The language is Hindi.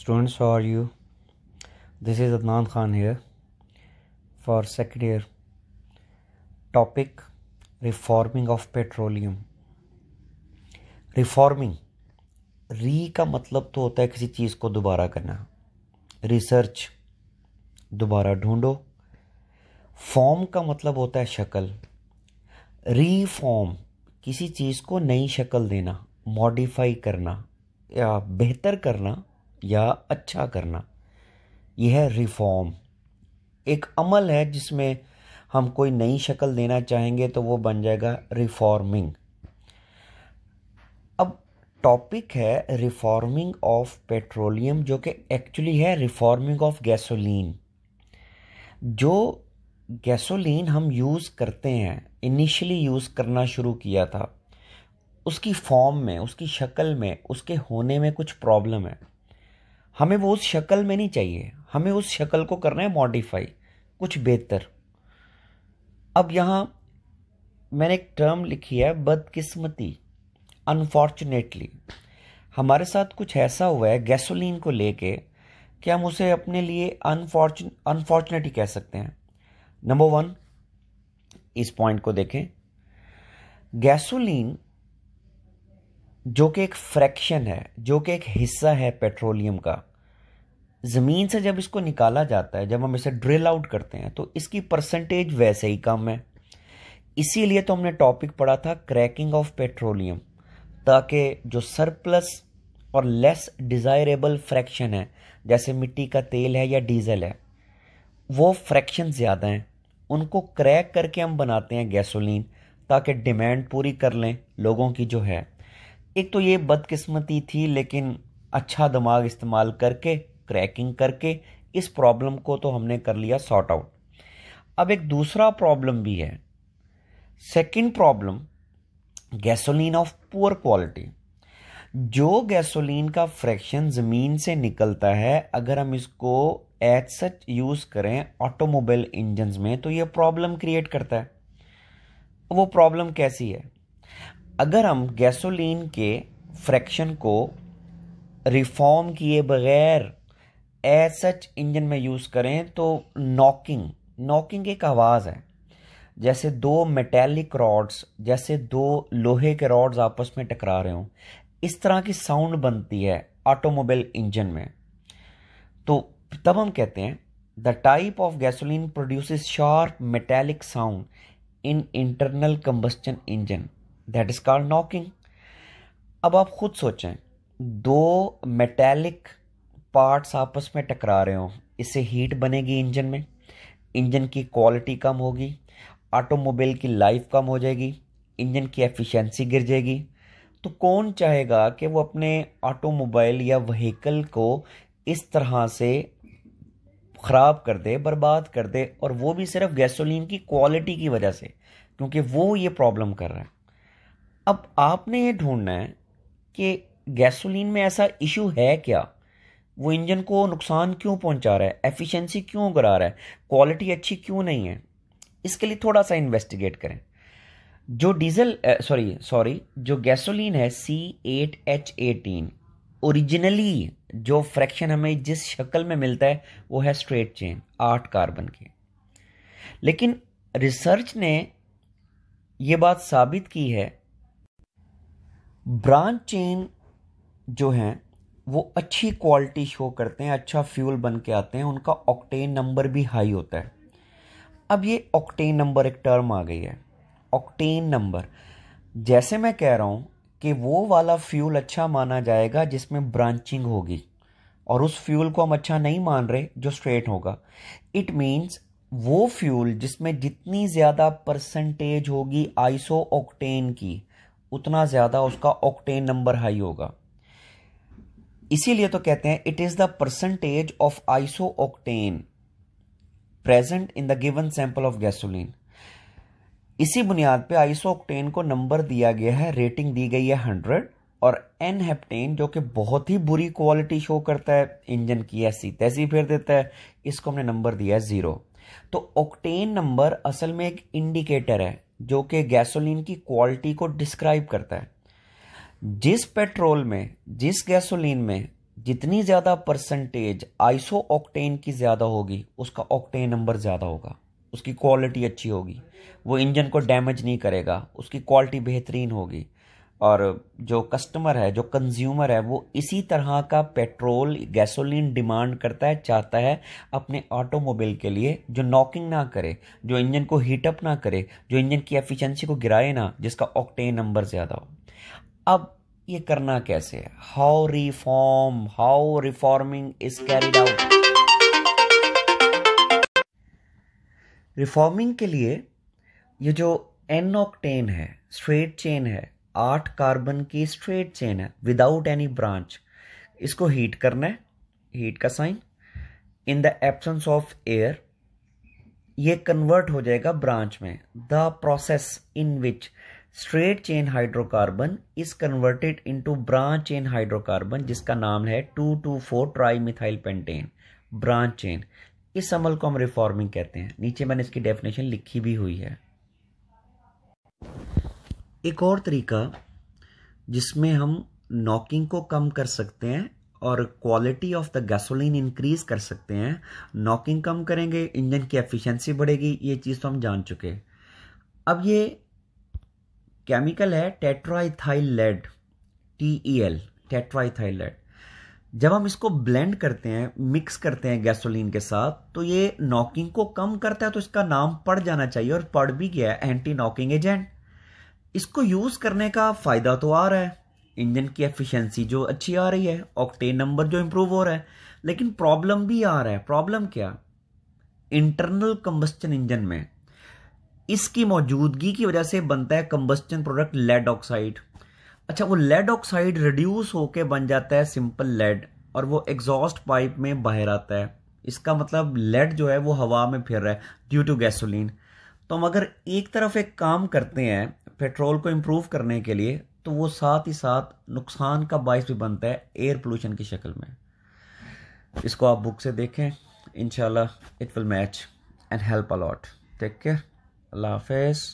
students how are you this is adnan khan here for second year topic reforming of petroleum reforming re का मतलब तो होता है किसी चीज़ को दोबारा करना रिसर्च दोबारा ढूंढो फॉर्म का मतलब होता है शक्ल रीफॉर्म किसी चीज़ को नई शक्ल देना मॉडिफाई करना या बेहतर करना या अच्छा करना यह है रिफॉर्म एक अमल है जिसमें हम कोई नई शक्ल देना चाहेंगे तो वो बन जाएगा रिफॉर्मिंग अब टॉपिक है रिफॉर्मिंग ऑफ पेट्रोलियम जो कि एक्चुअली है रिफॉर्मिंग ऑफ गैसोलीन जो गैसोलीन हम यूज़ करते हैं इनिशियली यूज़ करना शुरू किया था उसकी फॉर्म में उसकी शक्ल में उसके होने में कुछ प्रॉब्लम है हमें वो उस शक्ल में नहीं चाहिए हमें उस शक्ल को करना है मॉडिफाई कुछ बेहतर अब यहाँ मैंने एक टर्म लिखी है बदकिस्मती अनफॉर्चुनेटली हमारे साथ कुछ ऐसा हुआ है गैसोलीन को लेके कि हम उसे अपने लिए अनफॉर्चुन अनफॉर्चुनेट ही कह सकते हैं नंबर वन इस पॉइंट को देखें गैसोलीन जो कि एक फ्रैक्शन है जो कि एक हिस्सा है पेट्रोलियम का ज़मीन से जब इसको निकाला जाता है जब हम इसे ड्रिल आउट करते हैं तो इसकी परसेंटेज वैसे ही कम है इसीलिए तो हमने टॉपिक पढ़ा था क्रैकिंग ऑफ पेट्रोलियम ताकि जो सरप्लस और लेस डिज़ायरेबल फ्रैक्शन है जैसे मिट्टी का तेल है या डीजल है वो फ्रैक्शन ज़्यादा हैं उनको क्रैक करके हम बनाते हैं गैसोलीन ताकि डिमांड पूरी कर लें लोगों की जो है एक तो ये बदकिस्मती थी लेकिन अच्छा दिमाग इस्तेमाल करके क्रैकिंग करके इस प्रॉब्लम को तो हमने कर लिया सॉर्ट आउट अब एक दूसरा प्रॉब्लम भी है second problem gasoline of poor quality जो गैसोलीन का फ्रैक्शन ज़मीन से निकलता है अगर हम इसको एज सच यूज़ करें ऑटोमोबाइल इंजन्स में तो ये प्रॉब्लम क्रिएट करता है वो प्रॉब्लम कैसी है अगर हम गैसोलीन के फ्रैक्शन को रिफॉर्म किए बगैर एज सच इंजन में यूज़ करें तो नॉकिंग नॉकिंग एक आवाज़ है जैसे दो मेटेलिक रॉड्स जैसे दो लोहे के रॉड्स आपस में टकरा रहे हों इस तरह की साउंड बनती है ऑटोमोबाइल इंजन में तो तब हम कहते हैं the type of gasoline produce sharp metallic sound in internal combustion engine that is called knocking अब आप खुद सोचें दो मेटेलिक पार्ट्स आपस में टकरा रहे हों इससे हीट बनेगी इंजन में इंजन की क्वालिटी कम होगी ऑटोमोबाइल की लाइफ कम हो जाएगी इंजन की एफिशिएंसी गिर जाएगी तो कौन चाहेगा कि वो अपने ऑटोमोबाइल या वहीकल को इस तरह से ख़राब कर दे बर्बाद कर दे और वो भी सिर्फ गैसोलीन की क्वालिटी की वजह से क्योंकि वो ये प्रॉब्लम कर रहा है अब आपने ये ढूंढना है कि गैसोलीन में ऐसा इशू है क्या वो इंजन को नुकसान क्यों पहुंचा रहा है एफिशिएंसी क्यों गिरा रहा है क्वालिटी अच्छी क्यों नहीं है इसके लिए थोड़ा सा इन्वेस्टिगेट करें जो डीजल सॉरी सॉरी जो गैसोलीन है C eight H eighteen originally जो फ्रैक्शन हमें जिस शक्ल में मिलता है वो है स्ट्रेट चेन आठ कार्बन के लेकिन रिसर्च ने ये बात साबित की है ब्रांच चेन जो हैं वो अच्छी क्वालिटी शो करते हैं अच्छा फ्यूल बन के आते हैं उनका ऑक्टेन नंबर भी हाई होता है अब ये ऑक्टेन नंबर एक टर्म आ गई है ऑक्टेन नंबर जैसे मैं कह रहा हूँ कि वो वाला फ्यूल अच्छा माना जाएगा जिसमें ब्रांचिंग होगी और उस फ्यूल को हम अच्छा नहीं मान रहे जो स्ट्रेट होगा इट मीन्स वो फ्यूल जिसमें जितनी ज़्यादा परसेंटेज होगी आइसो ऑक्टेन की उतना ज़्यादा उसका ऑक्टेन नंबर हाई होगा इसीलिए तो कहते हैं it is the percentage of isooctane present in the given sample of gasoline इसी बुनियाद पे आइसो ऑक्टेन को नंबर दिया गया है रेटिंग दी गई है हंड्रेड और एन हेप्टेन जो कि बहुत ही बुरी क्वालिटी शो करता है इंजन की ऐसी तैसी फेर देता है इसको हमने नंबर दिया है ज़ीरो तो ऑक्टेन नंबर असल में एक इंडिकेटर है जो कि गैसोलीन की क्वालिटी को डिस्क्राइब करता है जिस पेट्रोल में जिस गैसोलीन में जितनी ज़्यादा परसेंटेज आइसो ऑक्टेन की ज़्यादा होगी उसका ऑक्टेन नंबर ज़्यादा होगा उसकी क्वालिटी अच्छी होगी वो इंजन को डैमेज नहीं करेगा उसकी क्वालिटी बेहतरीन होगी और जो कस्टमर है जो कंज्यूमर है वो इसी तरह का पेट्रोल गैसोलीन डिमांड करता है चाहता है अपने ऑटोमोबाइल के लिए जो नॉकिंग ना करे जो इंजन को हीटअप ना करे जो इंजन की एफिशिएंसी को गिराए ना जिसका ऑक्टेन नंबर ज़्यादा हो अब ये करना कैसे है how reform how reforming is carried out reforming के लिए ये जो एन ऑक्टेन है स्ट्रेट चेन है आठ कार्बन की स्ट्रेट चेन है विदाउट एनी ब्रांच इसको हीट करना है हीट का sign in the absence of air ये कन्वर्ट हो जाएगा ब्रांच में the process in which straight chain hydrocarbon is converted into branch chain hydrocarbon जिसका नाम है two two four tri methyl pentane branch chain इस अमल को हम रिफॉर्मिंग कहते हैं नीचे मैंने इसकी डेफिनेशन लिखी भी हुई है एक और तरीका जिसमें हम नॉकिंग को कम कर सकते हैं और quality of the gasoline increase कर सकते हैं नॉकिंग कम करेंगे इंजन की एफिशिएंसी बढ़ेगी ये चीज़ तो हम जान चुके अब ये केमिकल है tetraethyl lead T E L tetraethyl lead जब हम इसको ब्लेंड करते हैं मिक्स करते हैं गैसोलीन के साथ तो ये नॉकिंग को कम करता है तो इसका नाम पड़ जाना चाहिए और पड़ भी गया है एंटी नॉकिंग एजेंट इसको यूज़ करने का फ़ायदा तो आ रहा है इंजन की एफिशिएंसी जो अच्छी आ रही है ऑक्टेन नंबर जो इम्प्रूव हो रहा है लेकिन प्रॉब्लम भी आ रहा है प्रॉब्लम क्या इंटरनल कंबस्टन इंजन में इसकी मौजूदगी की वजह से बनता है कंबस्टन प्रोडक्ट लेड ऑक्साइड अच्छा वो लेड ऑक्साइड रिड्यूस होकर बन जाता है सिंपल लेड और वो एग्जॉस्ट पाइप में बाहर आता है इसका मतलब लेड जो है वो हवा में फिर रहा है ड्यू टू गैसोलीन तो हम अगर एक तरफ एक काम करते हैं पेट्रोल को इम्प्रूव करने के लिए तो वो साथ ही साथ नुकसान का बायस भी बनता है एयर पोल्यूशन की शक्ल में इसको आप बुक से देखें इनशाला it will match and help a lot take care अल्लाह हाफिज़